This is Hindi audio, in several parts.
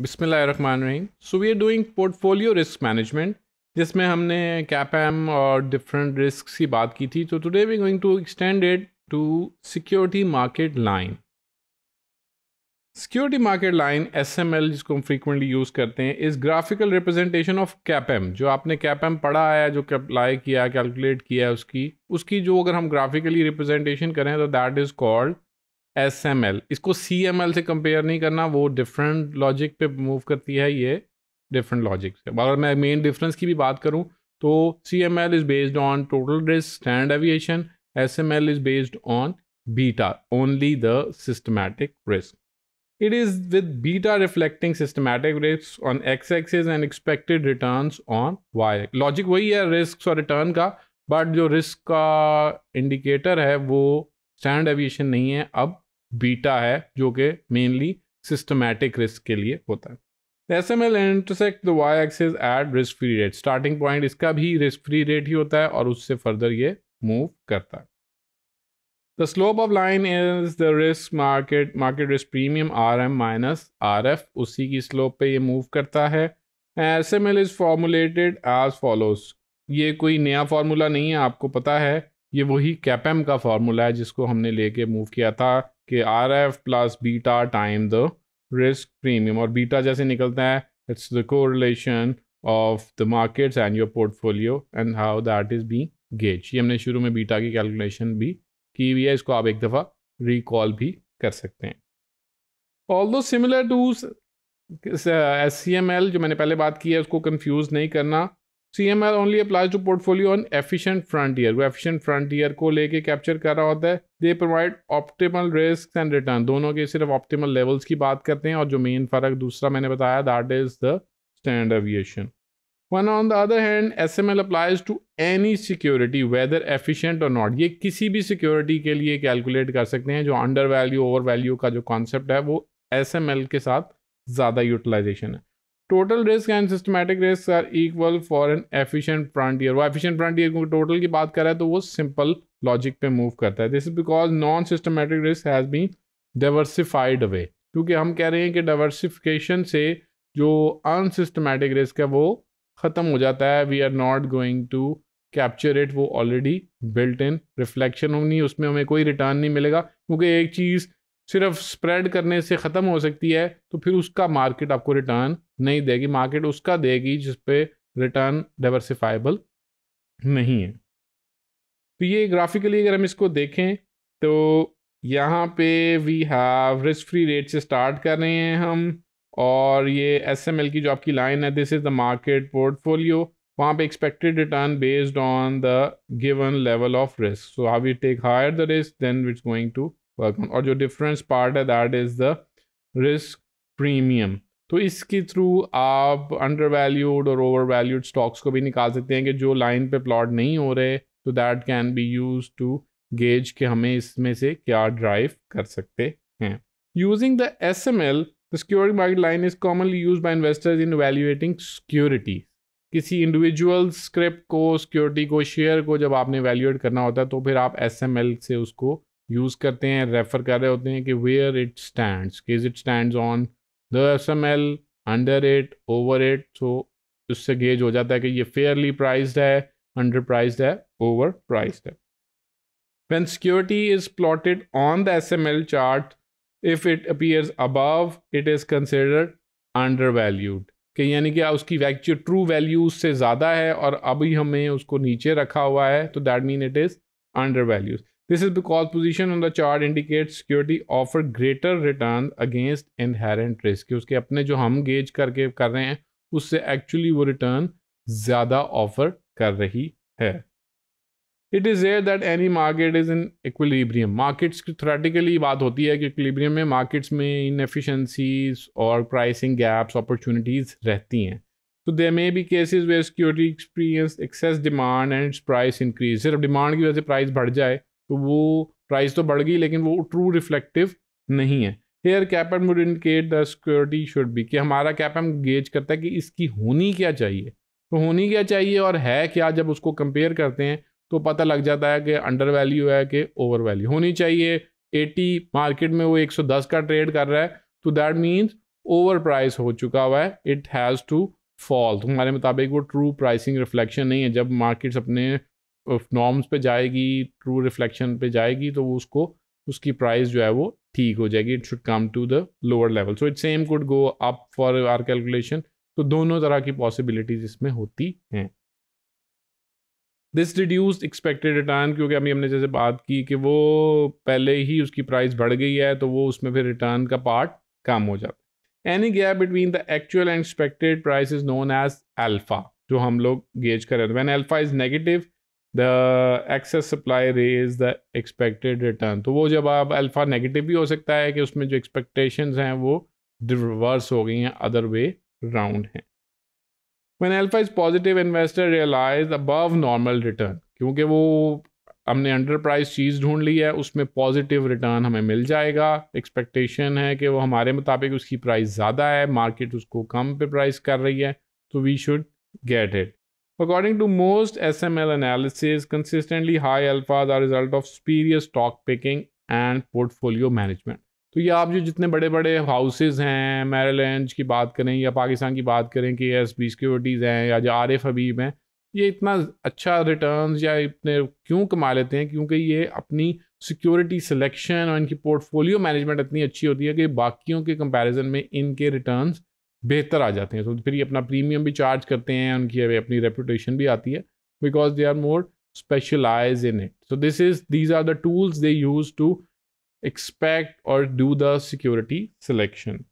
Rahim so we are doing portfolio risk management जिसमें हमने कैपैम और डिफरेंट रिस्क की बात की थी तो today we going to extend it to security market line security market line S M L जिसको हम फ्रीकुंटली यूज़ करते हैं is graphical representation of CAPM जो आपने कैपैम पढ़ा है जो अप्लाई किया कैलकुलेट किया है उसकी उसकी जो अगर हम ग्राफिकली रिप्रेजेंटेशन करें तो that is called S M L इसको सी एम एल से कंपेयर नहीं करना वो डिफरेंट लॉजिक पे मूव करती है ये डिफरेंट लॉजिक से अगर मैं मेन डिफरेंस की भी बात करूँ तो C M L is based on total risk standard deviation S M L is based on beta only the systematic risk it is with beta reflecting systematic risk on X axes and expected return on Y logic वही है रिस्क और रिटर्न का बट जो रिस्क का इंडिकेटर है वो स्टैंड एविएशन नहीं है अब बीटा है जो कि मेनली सिस्टमैटिक रिस्क के लिए होता है S M L intersect the Y axis at risk free rate starting point इसका भी रिस्क फ्री रेट ही होता है और उससे फर्दर ये मूव करता है the slope of line is the risk market market risk premium R M minus R F उसी की स्लोप पे ये मूव करता है S M L is formulated as follows ये कोई नया फार्मूला नहीं है आपको पता है ये वही कैपम का फार्मूला है जिसको हमने लेके मूव किया था कि R F plus beta time the risk premium और बीटा जैसे निकलता है it's the relation of the markets and your portfolio and how that is be gauge ये हमने शुरू में बीटा की कैलकुलेशन भी की हुई है इसको आप एक दफ़ा रिकॉल भी कर सकते हैं ऑल दो similar to S C M L जो मैंने पहले बात की है उसको कन्फ्यूज़ नहीं करना C M R only applies to portfolio on efficient frontier वो एफिशियंट फ्रंटियर को लेके कैप्चर कर रहा होता है they provide optimal risk and return दोनों के सिर्फ ऑप्टिमल लेवल्स की बात करते हैं और जो मेन फर्क दूसरा मैंने बताया that is the standard deviation one on the other hand S M L applies to any security whether efficient और नॉट ये किसी भी सिक्योरिटी के लिए कैलकुलेट कर सकते हैं जो अंडर वैल्यू ओवर वैल्यू का जो कॉन्सेप्ट है वो एस एम एल के साथ ज़्यादा यूटिलाइजेशन है total risk and systematic risk are equal for an efficient frontier वो एफिशिएंट फ्रंटियर को टोटल की बात कर रहा है तो वो सिंपल लॉजिक पे मूव करता है this is because non systematic risk has been diversified away क्योंकि हम कह रहे हैं कि डाइवर्सिफिकेशन से जो अनसिस्टमेटिक रिस्क है वो ख़त्म हो जाता है we are not going to capture it वो ऑलरेडी बिल्ट इन रिफ्लेक्शन होनी उसमें हमें कोई रिटर्न नहीं मिलेगा क्योंकि एक चीज़ सिर्फ स्प्रेड करने से ख़त्म हो सकती है तो फिर उसका मार्केट आपको रिटर्न नहीं देगी मार्केट उसका देगी जिस पे रिटर्न डाइवर्सिफाइबल नहीं है तो ये ग्राफिकली अगर हम इसको देखें तो यहाँ पे we have risk free rate से स्टार्ट कर रहे हैं हम और ये एस की जो आपकी लाइन है this is the market portfolio वहाँ पे expected return based on the given level of risk so how we take higher the risk then it's going to work और जो डिफरेंस पार्ट है that is the risk premium तो इसके थ्रू आप अंडर वैल्यूड और ओवर वैल्यूड स्टॉक्स को भी निकाल सकते हैं कि जो लाइन पे प्लॉट नहीं हो रहे तो that can be use to gauge कि हमें इसमें से क्या ड्राइव कर सकते हैं using the S M L the security market line is commonly use by investors in valuating security किसी इंडिविजुअल स्क्रिप्ट को सिक्योरिटी को शेयर को जब आपने वैल्यूएट करना होता है तो फिर आप एस एम एल से उसको यूज़ करते हैं रेफ़र कर रहे होते हैं कि where it stand is it stand on the S M L under it over it so उससे गेज हो जाता है कि ये फेयरली प्राइज्ड है अंडर प्राइज्ड है ओवर प्राइज्ड है plotted on the S M L chart if it appears above it is is under valued कि यानी कि उसकी वैक्चुअल ट्रू वैल्यू उससे ज़्यादा है और अभी हमें उसको नीचे रखा हुआ है तो that mean it is under values This is because position on the chart indicates security offer greater return against inherent risk उसके अपने जो हम गेज करके कर रहे हैं उससे एक्चुअली वो रिटर्न ज़्यादा ऑफर कर रही है it is air that any market is in equilibrium markets की थ्रेटिकली बात होती है कि इक्विलिब्रियम में मार्केट्स में इन एफिशेंसीज और प्राइसिंग गैप्स अपॉर्चुनिटीज़ रहती हैं तो they may be cases way security experience excess demand and price increase सिर्फ डिमांड की वजह से प्राइस बढ़ जाए तो वो प्राइस तो बढ़ गई लेकिन वो ट्रू रिफ्लेक्टिव नहीं है here CAPM would indicate the security should be कि हमारा कैप एम गेज करता है कि इसकी होनी क्या चाहिए तो होनी क्या चाहिए और है क्या जब उसको कंपेयर करते हैं तो पता लग जाता है कि अंडर वैल्यू है कि ओवर वैल्यू होनी चाहिए 80 मार्केट में वो 110 का ट्रेड कर रहा है तो दैट मीन्स ओवर प्राइस हो चुका हुआ है इट हैज़ टू फॉल तुम्हारे मुताबिक वो ट्रू प्राइसिंग रिफ्लेक्शन नहीं है जब मार्केट्स अपने नॉर्म्स पे जाएगी ट्रू रिफ्लेक्शन पे जाएगी तो वो उसको उसकी प्राइस जो है वो ठीक हो जाएगी it should come to the lower level so it same could go up for R calculation तो दोनों तरह की पॉसिबिलिटीज इसमें होती हैं दिस रिड्यूस एक्सपेक्टेड रिटर्न क्योंकि अभी हमने जैसे बात की कि वो पहले ही उसकी प्राइस बढ़ गई है तो वो उसमें फिर रिटर्न का पार्ट कम हो जाता है any gap between the actual and expected price is known as alpha जो हम लोग गेज कर रहे थे when alpha is negative the excess supply raise the expected return तो वो जब आप अल्फ़ा नेगेटिव भी हो सकता है कि उसमें जो एक्सपेक्टेशन हैं वो रिवर्स हो गई हैं अदर वे राउंड हैं when alpha is positive investor realize above normal return क्योंकि वो हमने अंडर प्राइस चीज़ ढूंढ ली है उसमें पॉजिटिव रिटर्न हमें मिल जाएगा एक्सपेक्टेशन है कि वो हमारे मुताबिक उसकी प्राइस ज़्यादा है मार्केट उसको कम पे प्राइस कर रही है तो we should get it According to most SML analysis, consistently high alphas are result of superior stock picking and portfolio management. तो ये आप जो जितने बड़े बड़े हाउसेज हैं मैरलैंड की बात करें या पाकिस्तान की बात करें कि एस बी सिक्योरिटीज़ हैं या जो आर एफ हबीब हैं ये इतना अच्छा रिटर्न या इतने क्यों कमा लेते हैं क्योंकि ये अपनी सिक्योरिटी सिलेक्शन और इनकी पोर्टफोलियो मैनेजमेंट इतनी अच्छी होती है कि बाकियों के कंपैरिजन में इनके रिटर्नस बेहतर आ जाते हैं तो फिर ये अपना प्रीमियम भी चार्ज करते हैं उनकी अपनी रेपुटेशन भी आती है because they are more specialize in it so this is these are the tools they use to expect और do the security selection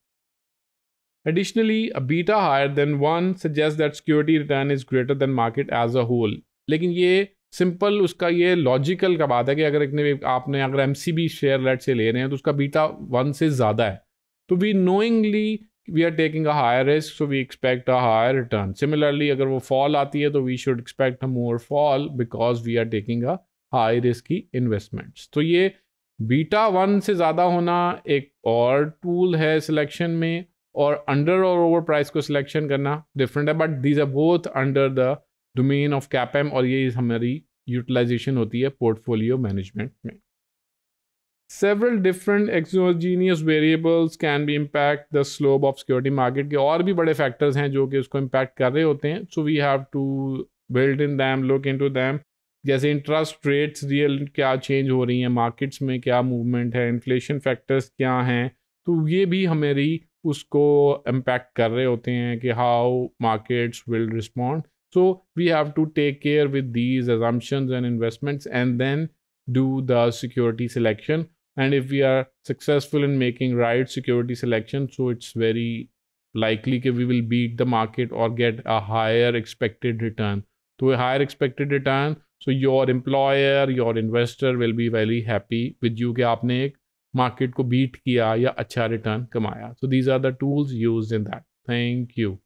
additionally a beta higher than one suggest that security return is greater than market as a whole लेकिन ये सिंपल उसका ये लॉजिकल का बात है कि अगर इतने आपने अगर M C B share late से ले रहे हैं तो उसका बीटा वन से ज़्यादा है तो we knowingly we are taking a higher risk so we expect a higher return similarly अगर वो फॉल आती है तो we should expect a more fall because we are taking a high risk की इन्वेस्टमेंट्स तो ये बीटा वन से ज़्यादा होना एक और टूल है सिलेक्शन में और अंडर और ओवर प्राइस को सिलेक्शन करना डिफरेंट है but these are both under the domain of CAPM और ये हमारी यूटिलाइजेशन होती है पोर्टफोलियो मैनेजमेंट में several different exogenous variables can be impact the slope of security market के और भी बड़े फैक्टर्स हैं जो कि उसको इम्पैक्ट कर रहे होते हैं so we have to build in them look into them दैम जैसे इंटरेस्ट रेट्स रियल क्या चेंज हो रही हैं मार्केट्स में क्या मूवमेंट है इन्फ्लेशन फैक्टर्स क्या हैं तो ये भी हमेरी उसको इम्पैक्ट कर रहे होते हैं कि how markets will respond so we have to take care with these assumptions and investments and then do the security selection and if we are successful in making right security selection so it's very likely that we will beat the market or get a higher expected return to a higher expected return so your employer your investor will be very happy with you कि आपने एक market को beat किया या अच्छा return so these are the tools used in that thank you